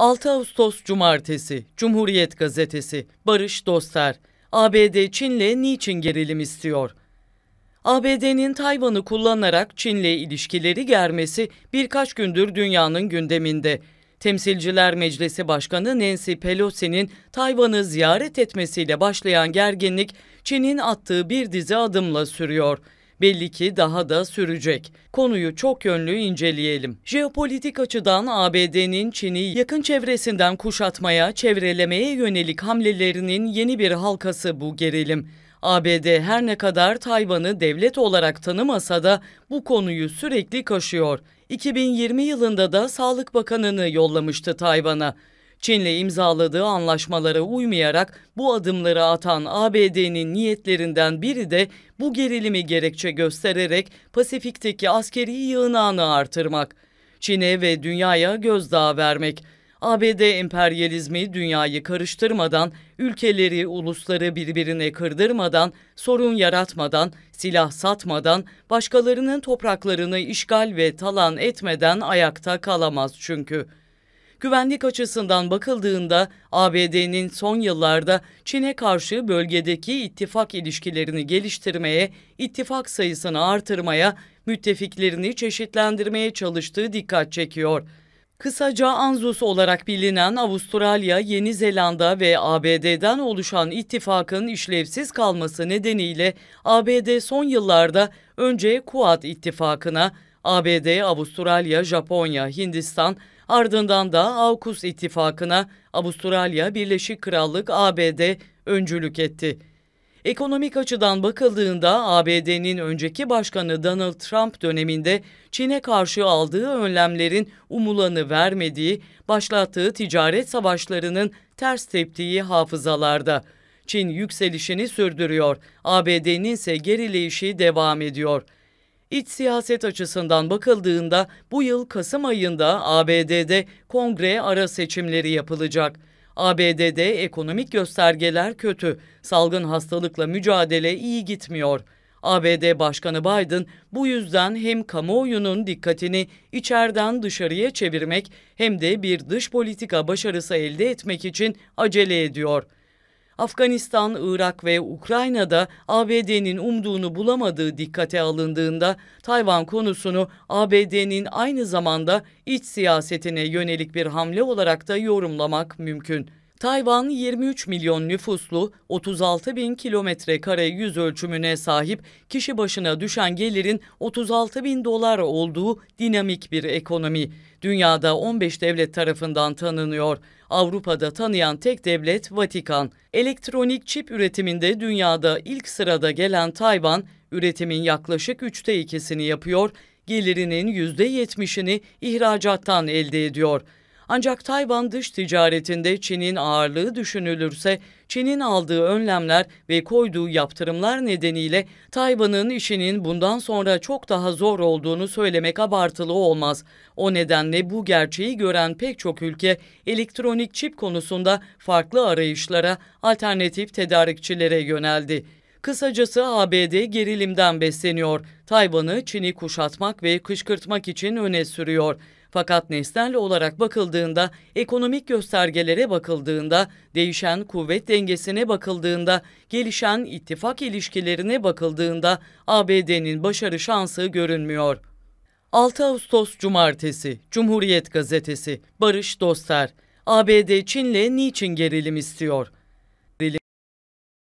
6 Ağustos Cumartesi, Cumhuriyet Gazetesi, Barış Dostlar, ABD Çin'le niçin gerilim istiyor? ABD'nin Tayvan'ı kullanarak Çin'le ilişkileri germesi birkaç gündür dünyanın gündeminde. Temsilciler Meclisi Başkanı Nancy Pelosi'nin Tayvan'ı ziyaret etmesiyle başlayan gerginlik Çin'in attığı bir dizi adımla sürüyor. Belli ki daha da sürecek. Konuyu çok yönlü inceleyelim. Jeopolitik açıdan ABD'nin Çin'i yakın çevresinden kuşatmaya, çevrelemeye yönelik hamlelerinin yeni bir halkası bu gerilim. ABD her ne kadar Tayvan'ı devlet olarak tanımasa da bu konuyu sürekli kaşıyor. 2020 yılında da Sağlık Bakanını yollamıştı Tayvan'a. Çin'le imzaladığı anlaşmalara uymayarak bu adımları atan ABD'nin niyetlerinden biri de bu gerilimi gerekçe göstererek Pasifik'teki askeri yığınağını artırmak. Çin'e ve dünyaya gözdağı vermek. ABD emperyalizmi dünyayı karıştırmadan, ülkeleri, ulusları birbirine kırdırmadan, sorun yaratmadan, silah satmadan, başkalarının topraklarını işgal ve talan etmeden ayakta kalamaz çünkü.'' Güvenlik açısından bakıldığında ABD'nin son yıllarda Çin'e karşı bölgedeki ittifak ilişkilerini geliştirmeye, ittifak sayısını artırmaya, müttefiklerini çeşitlendirmeye çalıştığı dikkat çekiyor. Kısaca ANZUS olarak bilinen Avustralya, Yeni Zelanda ve ABD'den oluşan ittifakın işlevsiz kalması nedeniyle ABD son yıllarda önce Kuat ittifakına, ABD, Avustralya, Japonya, Hindistan, Ardından da AUKUS ittifakına Avustralya, Birleşik Krallık, ABD öncülük etti. Ekonomik açıdan bakıldığında ABD'nin önceki başkanı Donald Trump döneminde Çin'e karşı aldığı önlemlerin umulanı vermediği, başlattığı ticaret savaşlarının ters teptiği hafızalarda. Çin yükselişini sürdürüyor, ABD'nin ise gerileyişi devam ediyor.'' İç siyaset açısından bakıldığında bu yıl Kasım ayında ABD'de kongre ara seçimleri yapılacak. ABD'de ekonomik göstergeler kötü, salgın hastalıkla mücadele iyi gitmiyor. ABD Başkanı Biden bu yüzden hem kamuoyunun dikkatini içeriden dışarıya çevirmek hem de bir dış politika başarısı elde etmek için acele ediyor.'' Afganistan, Irak ve Ukrayna'da ABD'nin umduğunu bulamadığı dikkate alındığında Tayvan konusunu ABD'nin aynı zamanda iç siyasetine yönelik bir hamle olarak da yorumlamak mümkün. Tayvan 23 milyon nüfuslu 36 bin kilometre kare yüz ölçümüne sahip kişi başına düşen gelirin 36 bin dolar olduğu dinamik bir ekonomi. Dünyada 15 devlet tarafından tanınıyor. Avrupa'da tanıyan tek devlet Vatikan. Elektronik çip üretiminde dünyada ilk sırada gelen Tayvan, üretimin yaklaşık üçte ikisini yapıyor, gelirinin yüzde yetmişini ihracattan elde ediyor. Ancak Tayvan dış ticaretinde Çin'in ağırlığı düşünülürse Çin'in aldığı önlemler ve koyduğu yaptırımlar nedeniyle Tayvan'ın işinin bundan sonra çok daha zor olduğunu söylemek abartılı olmaz. O nedenle bu gerçeği gören pek çok ülke elektronik çip konusunda farklı arayışlara, alternatif tedarikçilere yöneldi. Kısacası ABD gerilimden besleniyor. Tayvan'ı Çin'i kuşatmak ve kışkırtmak için öne sürüyor. Fakat nesnel olarak bakıldığında, ekonomik göstergelere bakıldığında, değişen kuvvet dengesine bakıldığında, gelişen ittifak ilişkilerine bakıldığında ABD'nin başarı şansı görünmüyor. 6 Ağustos Cumartesi, Cumhuriyet Gazetesi, Barış Dostlar, ABD Çin'le niçin gerilim istiyor?